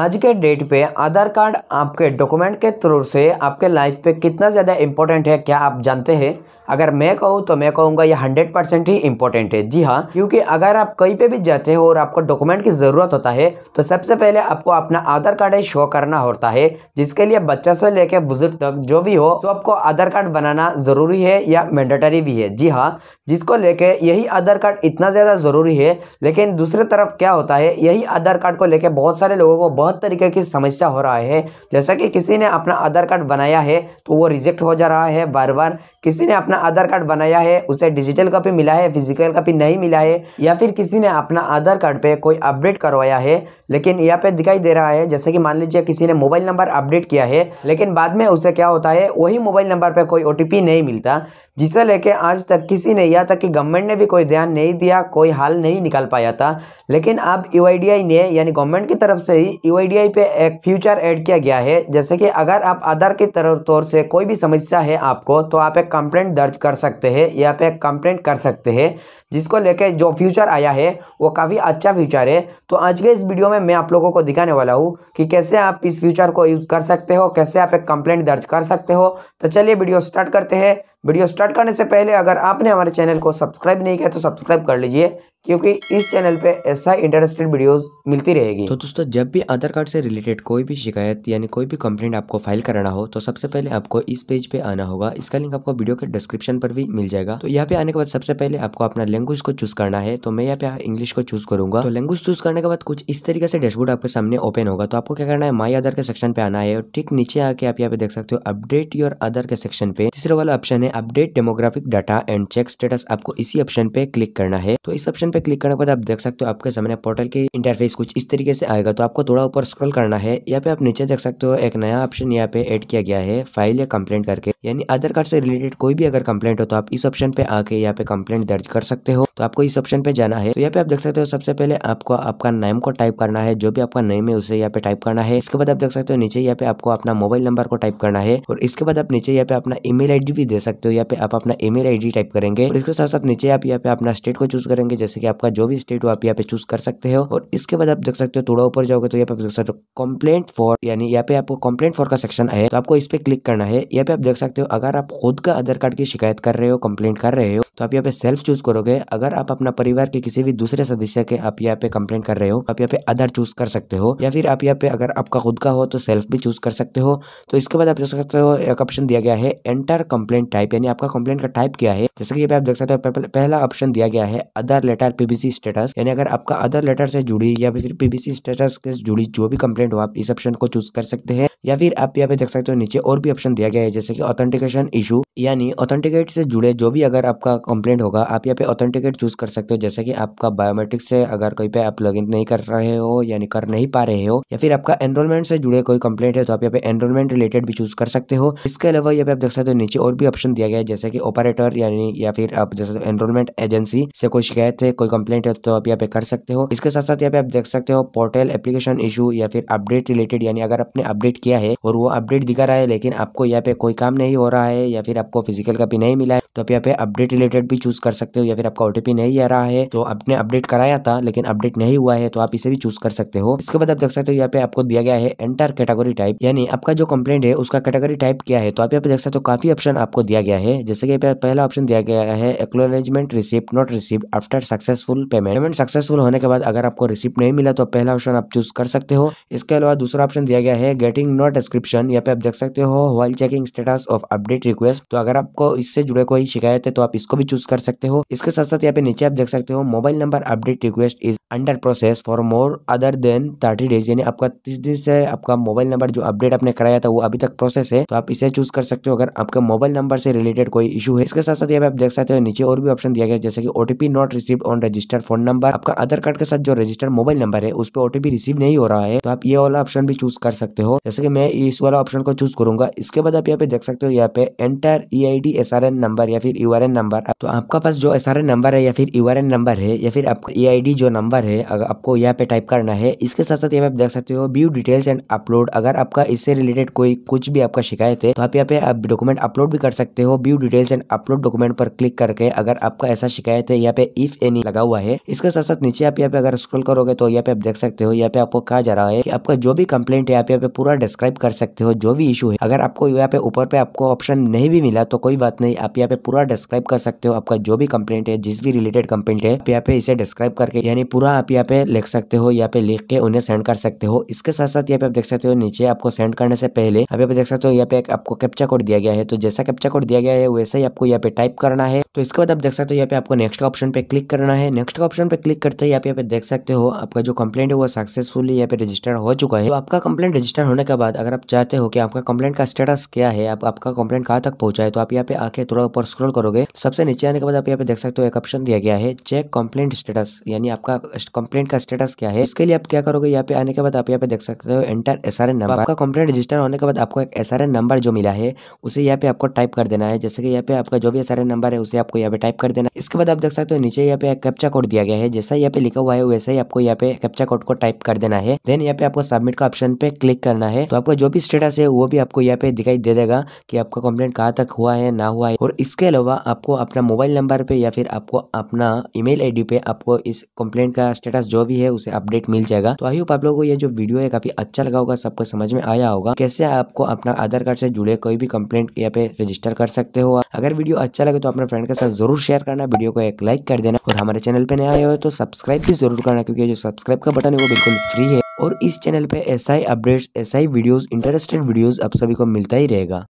आज के डेट पे आधार कार्ड आपके डॉक्यूमेंट के थ्रू से आपके लाइफ पे कितना ज़्यादा इम्पोर्टेंट है क्या आप जानते हैं अगर मैं कहूँ तो मैं कहूँगा ये हंड्रेड परसेंट ही इंपॉर्टेंट है जी हाँ क्योंकि अगर आप कहीं पे भी जाते हो और आपको डॉक्यूमेंट की ज़रूरत होता है तो सबसे पहले आपको अपना आधार कार्ड ही शो करना होता है जिसके लिए बच्चा से लेकर बुजुर्ग तक जो भी हो तो आपको आधार कार्ड बनाना ज़रूरी है या मैंडेटरी भी है जी हाँ जिसको लेके यही आधार कार्ड इतना ज़्यादा ज़रूरी है लेकिन दूसरी तरफ क्या होता है यही आधार कार्ड को लेकर बहुत सारे लोगों को बहुत तरीके की समस्या हो रहा है जैसा कि किसी ने अपना आधार कार्ड बनाया है तो वो रिजेक्ट हो जा रहा है बार बार किसी ने अपना आधार कार्ड बनाया है उसे डिजिटल कॉपी मिला है फिजिकल कॉपी नहीं मिला है या फिर किसी ने अपना आधार कार्ड पे कोई अपडेट करवाया है लेकिन यहाँ पे दिखाई दे रहा है जैसे कि मान लीजिए किसी ने मोबाइल नंबर अपडेट किया है लेकिन बाद में उसे क्या होता है वही मोबाइल नंबर पर कोई ओ नहीं मिलता जिसे लेके आज तक किसी ने या तक कि गवर्नमेंट ने भी कोई ध्यान नहीं दिया कोई हाल नहीं निकाल पाया था लेकिन अब यू e ने यानी गवर्नमेंट की तरफ से ही यू पे एक फ्यूचर ऐड किया गया है जैसे कि अगर आप आधार के तौर से कोई भी समस्या है आपको तो आप एक कंप्लेंट दर्ज कर सकते हैं या पे एक कंप्लेंट कर सकते हैं जिसको लेके जो फ्यूचर आया है वो काफ़ी अच्छा फ्यूचर है तो आज के इस वीडियो में मैं आप लोगों को दिखाने वाला हूँ कि कैसे आप इस फ्यूचर को यूज़ कर सकते हो कैसे आप एक कंप्लेंट दर्ज कर सकते हो तो चलिए वीडियो स्टार्ट करते हैं वीडियो स्टार्ट करने से पहले अगर आपने हमारे चैनल को सब्सक्राइब नहीं किया तो सब्सक्राइब कर लीजिए क्योंकि इस चैनल पे ऐसा इंटरेस्टेड वीडियोस मिलती रहेगी तो दोस्तों जब भी आधार कार्ड से रिलेटेड कोई भी शिकायत यानी कोई भी कंप्लेंट आपको फाइल कराना हो तो सबसे पहले आपको इस पेज पे आना होगा इसका लिंक आपको वीडियो के डिस्क्रिप्शन पर भी मिल जाएगा तो यहाँ पे आने के बाद सबसे पहले आपको अपना लैंग्वेज को चूज करना है तो मैं यहाँ पे इंग्लिश को चूज करूंगा तो लैंग्वेज चूज करने के बाद कुछ इस तरीके से डैशबोर्ड आपके सामने ओपन होगा तो आपको क्या करना है माई आधार के सेक्शन पे आना है और ठीक नीचे आके आप यहाँ पे देख सकते हो अपडेट योर आधार के सेक्शन पे तीसरे वाला ऑप्शन है update demographic data and check status आपको इसी ऑप्शन पे क्लिक करना है तो इस ऑप्शन पे क्लिक करने के बाद आप देख सकते हो आपके सामने पोर्टल के इंटरफेस कुछ इस तरीके से आएगा तो आपको थोड़ा ऊपर स्क्रॉल करना है यहाँ पे आप नीचे देख सकते हो एक नया ऑप्शन यहाँ पे एड किया गया है फाइल या कंप्लेंट करके यानी आधार कार्ड से रिलेटेड कोई भी अगर कंप्लेंट हो तो आप इस ऑप्शन पे आके यहाँ पे कंप्लेंट दर्ज कर सकते हो तो आपको इस ऑप्शन पे जाना है तो यहाँ पे आप देख सकते हो सबसे पहले आपको आपका नेम को टाइप करना है जो भी आपका नेम है उसे यहाँ पे टाइप करना है इसके बाद आप देख सकते हो नीचे यहाँ पे आपको अपना मोबाइल नंबर को टाइप करना है और इसके बाद आप नीचे यहाँ पे अपना ईमेल आईडी भी दे सकते हो यहाँ पे आप अपना ईमेल आईडी टाइप करेंगे और इसके साथ साथ नीचे आप यहाँ पे अपना स्टेट को चूज करेंगे जैसे कि आपका जो भी स्टेट हो आप यहाँ पे चूज कर सकते हो और इसके बाद आप देख सकते हो थोड़ा ऊपर जाओगे तो यहाँ पे देख सकते हो कंप्लेंट फॉर यानी यहाँ पे आपको कंप्लेंट फॉर का सेक्शन है तो आपको इस पे क्लिक करना है यहाँ पे आप देख सकते सकते हो अगर आप खुद का आधार कार्ड की शिकायत कर रहे हो कंप्लेंट कर रहे हो तो आप यहाँ पे सेल्फ चूज करोगे अगर आप अपना परिवार के किसी भी दूसरे सदस्य के आप यहाँ पे कंप्लेंट कर रहे हो आप यहाँ पे आधार चूज कर सकते हो या फिर आप यहाँ पे अगर आपका खुद का हो तो सेल्फ भी चूज कर सकते हो तो इसके बाद आप देख सकते हो एक ऑप्शन दिया गया है एंटर कंप्लेंट टाइप यानी आपका कंप्लेंट का टाइप क्या है जैसे कि आप देख सकते हो पहला ऑप्शन दिया गया है अदर लेटर पीबीसी स्टेटस यानी अगर आपका अदर लेटर से जुड़ी या फिर पीबीसी स्टेटस से जुड़ी जो भी कंप्लेंट हो आप इस ऑप्शन को चूज कर सकते हैं या फिर आप यहाँ पे देख सकते हो नीचे और भी ऑप्शन दिया गया है जैसे कि ऑथेंटिकेशन इशू यानी ऑथेंटिकेट से जुड़े जो भी अगर आपका कंप्लेंट होगा आप यहाँ पे ऑथेंटिकेट चूज़ कर सकते हो जैसे कि आपका बायोमेट्रिक से अगर कोई पे आप लॉग नहीं कर रहे हो यानी कर नहीं पा रहे हो या फिर आपका एनरोलमेंट से जुड़े कोई कंप्लेंट है तो आप यहाँ पे एनरोलमेंट रिलेटेड भी चूज़ कर सकते हो इसके अलावा यहाँ पे आप देख सकते हो नीचे और भी ऑप्शन दिया गया है जैसे कि ऑपरेटर यानी या फिर आप जैसे एनरोलमेंट एजेंसी से कोई शिकायत है कोई कंप्लेंट है तो आप यहाँ पे कर सकते हो इसके साथ साथ यहाँ पे आप देख सकते हो पोर्टल एप्लीकेशन इशू या फिर अपडेट रिलेटेड यानी अगर आपने अपडेट किया है और वो अपडेट दिखा रहा है लेकिन आपको यहाँ पे कोई काम नहीं हो रहा है या फिर आपको फिजिकल का पिन नहीं मिला है तो आप यहाँ पे अपडेट रिलेटेड भी चूज कर सकते हो या फिर आपका ओटीपी नहीं आ रहा है तो आपने अपडेट कराया था लेकिन अपडेट नहीं हुआ है तो आप इसे भी चूज कर सकते हो इसके बाद आप देख सकते हो यहाँ पे आपको दिया गया है एंटर कैटेगरी टाइप यानी आपका जो कंप्लेंट है उसका कैटेगरी टाइप क्या है तो आप यहाँ पे देख सकते हो काफी ऑप्शन आपको दिया गया है जैसे कि पहला ऑप्शन दिया गया है acknowledgement receipt not receipt after successful payment payment successful होने के बाद अगर आपको रिसिप्ट नहीं मिला तो पहला ऑप्शन आप चूज कर सकते हो इसके अलावा दूसरा ऑप्शन दिया गया है गेटिंग नॉट डिस्क्रिप्शन यहाँ पे आप देख सकते हो while checking status of update request तो अगर आपको इससे जुड़े कोई शिकायत है तो आप इसको भी चूज कर सकते हो इसके साथ साथ यहाँ पे नीचे आप देख सकते हो mobile number update request is under process for more other than thirty days यानी आपका तीस दिन से आपका मोबाइल नंबर जो अपडेट आपने कराया था वो अभी तक प्रोसेस है तो आप इसे चूज कर सकते हो अगर आपके मोबाइल नंबर से रिलेटेड कोई इशू है इसके साथ साथ यहाँ पे आप देख सकते हो नीचे और भी ऑप्शन दिया गया जैसे कि OTP not receive on registered phone number आपका आधार कार्ड के साथ जो रजिस्टर्ड मोबाइल नंबर है उस पर ओटीपी रिसीव नहीं हो रहा है तो आप ये वाला ऑप्शन भी चूज कर सकते हो जैसे कि मैं इस वाला ऑप्शन को चूज करूंगा इसके बाद आप यहाँ पे देख सकते हो यहाँ पे enter number E I D S R N number या फिर यू आर एन नंबर तो आपका पास जो एस आर एन नंबर है या फिर यू आर एन नंबर है या फिर आपका ई आई डी जो नंबर है अगर आपको यहाँ पे टाइप करना है इसके साथ साथ यहाँ पे देख सकते हो व्यू डिटेल्स एंड अपलोड अगर आपका इससे रिलेटेड कोई कुछ भी आपका शिकायत है तो आप यहाँ पे आप डॉक्यूमेंट अपलोड भी कर सकते हो view details and upload document पर क्लिक करके अगर आपका ऐसा शिकायत है यहाँ पे इफ एनी लगा हुआ है इसके साथ साथ नीचे आप यहाँ पे अगर स्क्रॉल करोगे तो यहाँ पे आप देख सकते हो यहाँ पे आपको कहा जा रहा है कि आपका जो भी कंप्लेंट है आप यहाँ पे पूरा डिस्क्राइब कर सकते हो जो भी इशू है अगर आपको यहाँ पे ऊपर पे आपको ऑप्शन नहीं भी मिला तो कोई बात नहीं आप यहाँ पे पूरा डिस्क्राइब कर सकते हो आपका जो भी कंप्लेंट है जिस भी रिलेटेड कंप्लेंट है आप यहाँ पे इसे डिस्क्राइब करके यानी पूरा आप यहाँ पे लिख सकते हो यहाँ पे लिख के उन्हें सेंड कर सकते हो इसके साथ साथ यहाँ पे आप देख सकते हो नीचे आपको सेंड करने से पहले आप यहाँ पे देख सकते हो यहाँ पे आपको कैप्चा कोड दिया गया है तो जैसा कैप्चा कोड दिया गया है वैसे ही आपको यहाँ पे टाइप करना है तो इसके बाद आप देख सकते हो यहाँ पे आपको नेक्स्ट ऑप्शन पे क्लिक करना है नेक्स्ट ऑप्शन पे क्लिक करते ही आप यहाँ पे देख सकते हो आपका जो कंप्लेंट है वो सक्सेसफुली यहाँ पे रजिस्टर हो चुका है तो आपका कंप्लेंट रजिस्टर होने के बाद अगर आप चाहते हो कि आपका कंप्लेंट का स्टेटस क्या है आप, आपका कंप्लेंट कहाँ तक पहुंचा जाए तो आप यहाँ पे आके थोड़ा ऊपर स्क्रॉल करोगे सबसे नीचे आने के बाद आप यहाँ पे देख सकते हो एक ऑप्शन दिया गया है चेक कंप्लेंट स्टेटस यानी आपका कंप्लेंट का स्टेटस क्या है इसके लिए आप क्या करोगे यहाँ पे आने के बाद आप यहाँ पे देख सकते हो एंटर एस नंबर आपका कंप्लेंट रजिस्टर होने के बाद आपको एक एस नंबर जो मिला है उसे यहाँ पे आपको टाइप कर देना है जैसे कि यहाँ पे आपका जो भी एस नंबर है उसे आपको यहाँ पे टाइप कर देना इसके बाद आप देख सकते हो नीचे यहाँ पे कैप्चा कोड दिया गया है जैसा यहाँ पे लिखा हुआ है वैसे ही आपको यहाँ पे कैप्चा कोड को टाइप कर देना है देन यहाँ पे आपको सबमिट का ऑप्शन पे क्लिक करना है तो आपका जो भी स्टेटस है वो भी आपको यहाँ पे दिखाई दे देगा कि आपका कंप्लेंट कहाँ तक हुआ है ना हुआ है और इसके अलावा आपको अपना मोबाइल नंबर पे या फिर आपको अपना ईमेल आईडी पे आपको इस कंप्लेंट का स्टेटस जो भी है उसे अपडेट मिल जाएगा तो आई होप आप लोगों को ये जो वीडियो है काफी अच्छा लगा होगा सबको समझ में आया होगा कैसे आपको अपना आधार कार्ड से जुड़े कोई भी कंप्लेंट यहाँ पे रजिस्टर कर सकते हो अगर वीडियो अच्छा लगे तो अपने फ्रेंड के साथ जरूर शेयर करना वीडियो को एक लाइक कर देना और हमारे चैनल पे नहीं आए हो तो सब्सक्राइब भी जरूर करना क्योंकि जो सब्सक्राइब का बटन है वो बिल्कुल फ्री है और इस चैनल पे ऐसा ही अपडेट्स ऐसा ही वीडियोस इंटरेस्टेड वीडियोस आप सभी को मिलता ही रहेगा